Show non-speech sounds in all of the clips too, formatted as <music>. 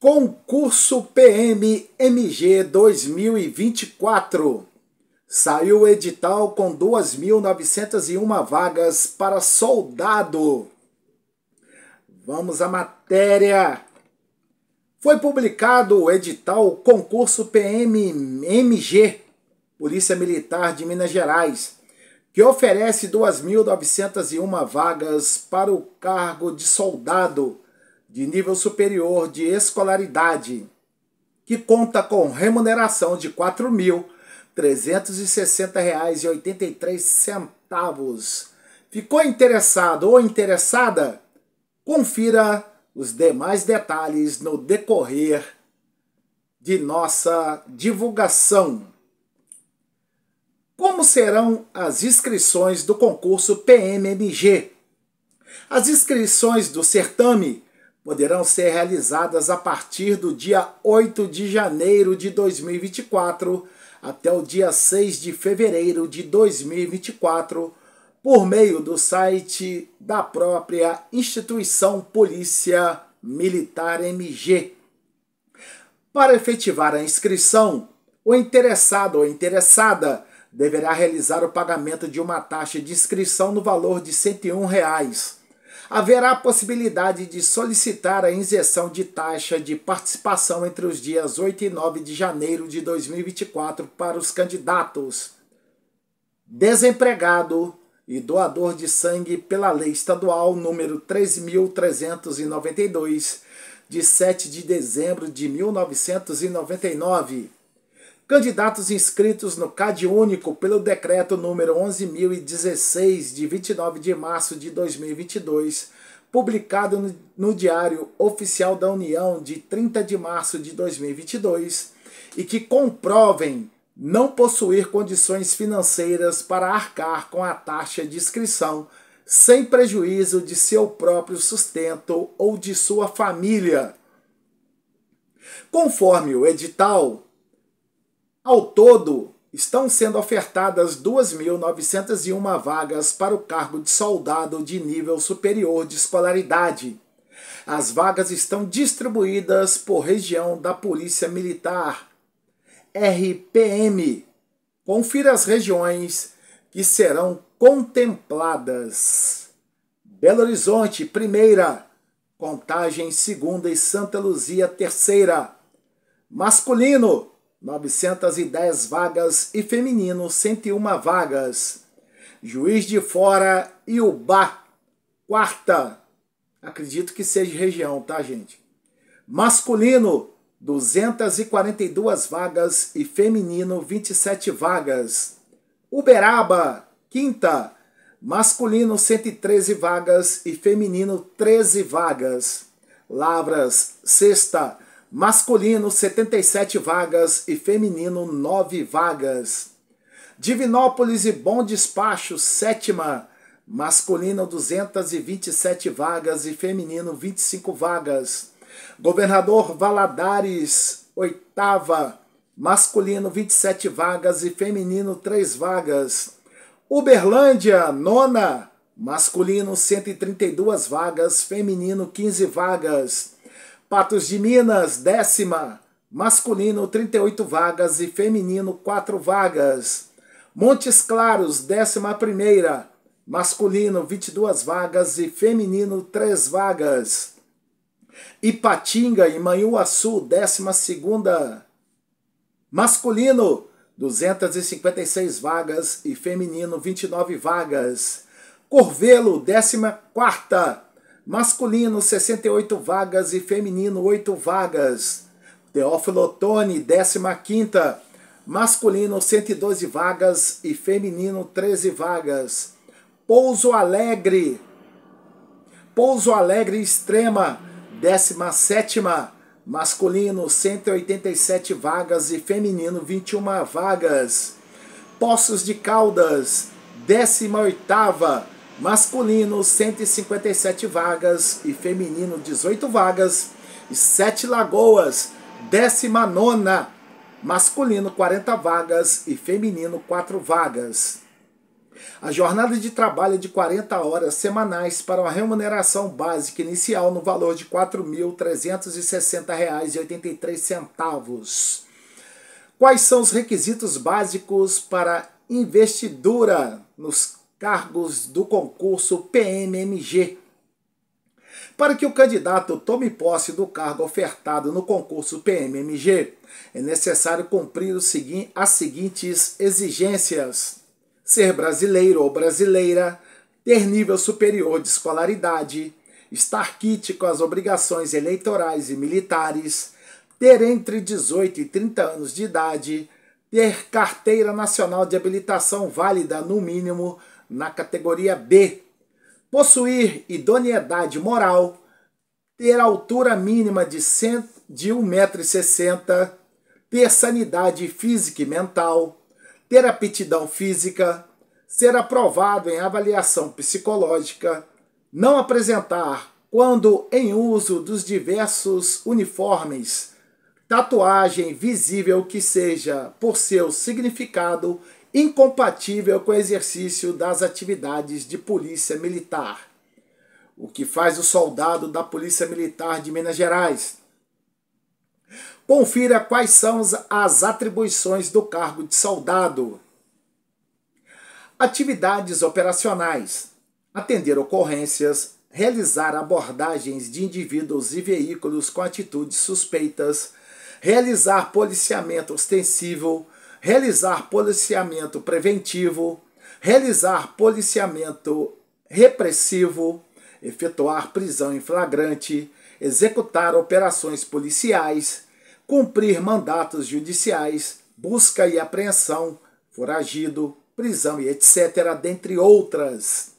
Concurso PMMG 2024. Saiu o edital com 2.901 vagas para soldado. Vamos à matéria. Foi publicado o edital Concurso PMMG, Polícia Militar de Minas Gerais, que oferece 2.901 vagas para o cargo de soldado de nível superior de escolaridade, que conta com remuneração de R$ 4.360,83. Ficou interessado ou interessada? Confira os demais detalhes no decorrer de nossa divulgação. Como serão as inscrições do concurso PMMG? As inscrições do certame poderão ser realizadas a partir do dia 8 de janeiro de 2024 até o dia 6 de fevereiro de 2024, por meio do site da própria instituição Polícia Militar MG. Para efetivar a inscrição, o interessado ou interessada deverá realizar o pagamento de uma taxa de inscrição no valor de R$ 101. Reais haverá a possibilidade de solicitar a isenção de taxa de participação entre os dias 8 e 9 de janeiro de 2024 para os candidatos desempregado e doador de sangue pela Lei Estadual número 3.392, de 7 de dezembro de 1999. Candidatos inscritos no CAD único pelo decreto número 11016 de 29 de março de 2022, publicado no, no Diário Oficial da União de 30 de março de 2022, e que comprovem não possuir condições financeiras para arcar com a taxa de inscrição, sem prejuízo de seu próprio sustento ou de sua família. Conforme o edital, ao todo, estão sendo ofertadas 2.901 vagas para o cargo de soldado de nível superior de escolaridade. As vagas estão distribuídas por região da Polícia Militar, RPM. Confira as regiões que serão contempladas. Belo Horizonte, primeira. Contagem, segunda e Santa Luzia, terceira. Masculino, 910 vagas e feminino 101 vagas. Juiz de Fora e Ubá, quarta. Acredito que seja região, tá, gente? Masculino, 242 vagas e feminino 27 vagas. Uberaba, quinta. Masculino 113 vagas e feminino 13 vagas. Lavras, sexta masculino 77 vagas e feminino 9 vagas. Divinópolis e Bom Despacho, sétima, masculino 227 vagas e feminino 25 vagas. Governador Valadares, oitava, masculino 27 vagas e feminino 3 vagas. Uberlândia, nona, masculino 132 vagas, feminino 15 vagas. Patos de Minas, décima. Masculino, 38 vagas e feminino, 4 vagas. Montes Claros, décima primeira. Masculino, 22 vagas e feminino, 3 vagas. Ipatinga e Manhuaçu, décima segunda. Masculino, 256 vagas e feminino, 29 vagas. Corvelo, décima quarta Masculino, 68 vagas e feminino, 8 vagas. Teófilo Otoni, 15ª. Masculino, 112 vagas e feminino, 13 vagas. Pouso Alegre. Pouso Alegre Extrema, 17ª. Masculino, 187 vagas e feminino, 21 vagas. Poços de Caldas, 18ª masculino 157 vagas e feminino 18 vagas. E Sete Lagoas, 19 masculino 40 vagas e feminino 4 vagas. A jornada de trabalho é de 40 horas semanais para uma remuneração básica inicial no valor de R$ 4.360,83. Quais são os requisitos básicos para investidura nos cargos do concurso PMMG. Para que o candidato tome posse do cargo ofertado no concurso PMMG, é necessário cumprir as seguintes exigências: ser brasileiro ou brasileira, ter nível superior de escolaridade, estar quite com as obrigações eleitorais e militares, ter entre 18 e 30 anos de idade, ter carteira nacional de habilitação válida no mínimo na categoria B. Possuir idoneidade moral, ter altura mínima de, de 1,60m, ter sanidade física e mental, ter aptidão física, ser aprovado em avaliação psicológica, não apresentar, quando em uso dos diversos uniformes, tatuagem visível que seja, por seu significado, incompatível com o exercício das atividades de polícia militar, o que faz o soldado da Polícia Militar de Minas Gerais. Confira quais são as atribuições do cargo de soldado. Atividades operacionais: atender ocorrências, realizar abordagens de indivíduos e veículos com atitudes suspeitas, realizar policiamento ostensivo realizar policiamento preventivo, realizar policiamento repressivo, efetuar prisão em flagrante, executar operações policiais, cumprir mandatos judiciais, busca e apreensão, foragido, prisão e etc., dentre outras.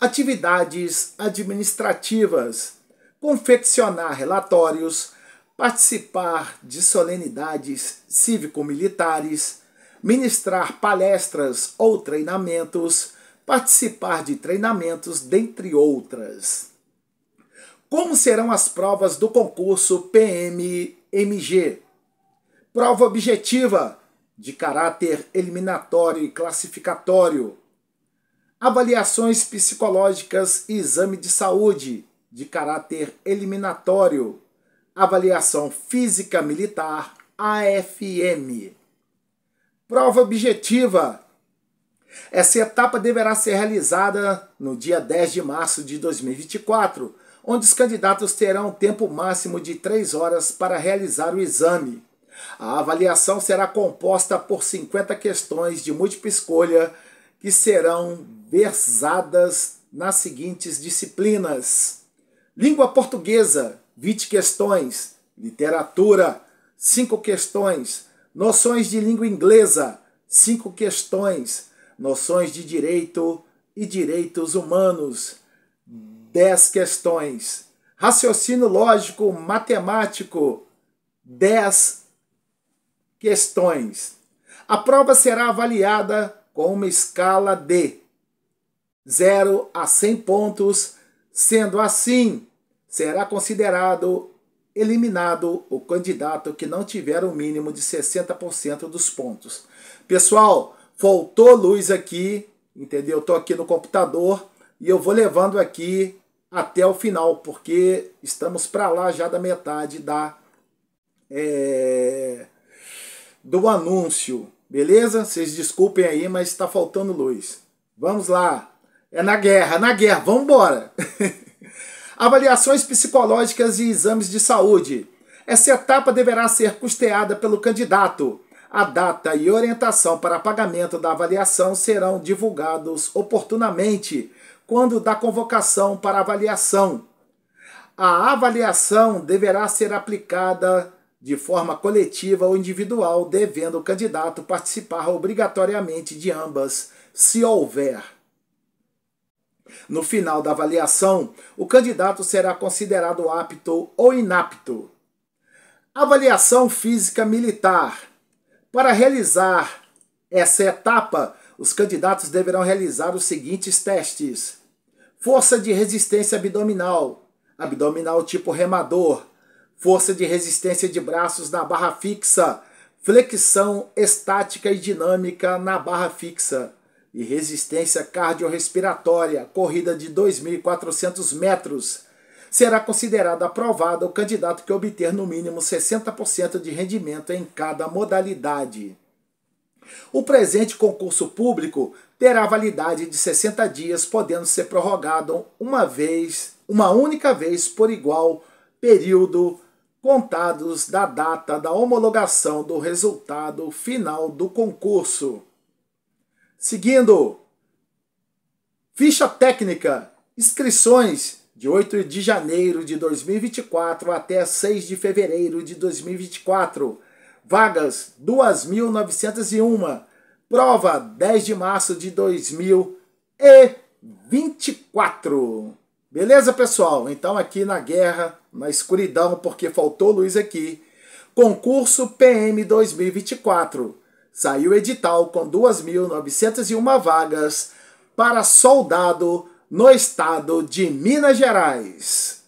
Atividades administrativas, confeccionar relatórios, participar de solenidades cívico-militares, ministrar palestras ou treinamentos, participar de treinamentos, dentre outras. Como serão as provas do concurso PMMG? Prova objetiva, de caráter eliminatório e classificatório. Avaliações psicológicas e exame de saúde, de caráter eliminatório Avaliação Física Militar, AFM. Prova objetiva. Essa etapa deverá ser realizada no dia 10 de março de 2024, onde os candidatos terão um tempo máximo de 3 horas para realizar o exame. A avaliação será composta por 50 questões de múltipla escolha que serão versadas nas seguintes disciplinas: Língua Portuguesa, 20 questões, literatura, 5 questões, noções de língua inglesa, 5 questões, noções de direito e direitos humanos, 10 questões, raciocínio lógico matemático, 10 questões. A prova será avaliada com uma escala de 0 a 100 pontos, sendo assim será considerado eliminado o candidato que não tiver o um mínimo de 60% dos pontos. Pessoal, faltou luz aqui, entendeu? Estou aqui no computador e eu vou levando aqui até o final, porque estamos para lá já da metade da é, do anúncio, beleza? Vocês desculpem aí, mas está faltando luz. Vamos lá. É na guerra, na guerra, vamos embora. <laughs> Avaliações psicológicas e exames de saúde. Essa etapa deverá ser custeada pelo candidato. A data e orientação para pagamento da avaliação serão divulgados oportunamente quando da convocação para avaliação. A avaliação deverá ser aplicada de forma coletiva ou individual, devendo o candidato participar obrigatoriamente de ambas, se houver. No final da avaliação, o candidato será considerado apto ou inapto. Avaliação física militar. Para realizar essa etapa, os candidatos deverão realizar os seguintes testes: força de resistência abdominal, abdominal tipo remador, força de resistência de braços na barra fixa, flexão estática e dinâmica na barra fixa e resistência cardiorrespiratória, corrida de 2.400 metros, será considerada aprovada o candidato que obter no mínimo 60% de rendimento em cada modalidade. O presente concurso público terá validade de 60 dias, podendo ser prorrogado uma vez, uma única vez por igual período contados da data da homologação do resultado final do concurso. Seguindo, ficha técnica, inscrições de 8 de janeiro de 2024 até 6 de fevereiro de 2024. Vagas 2.901. Prova 10 de março de 2024. Beleza, pessoal? Então, aqui na guerra, na escuridão, porque faltou luz aqui. Concurso PM 2024 saiu edital com 2.901 vagas para soldado no estado de Minas Gerais.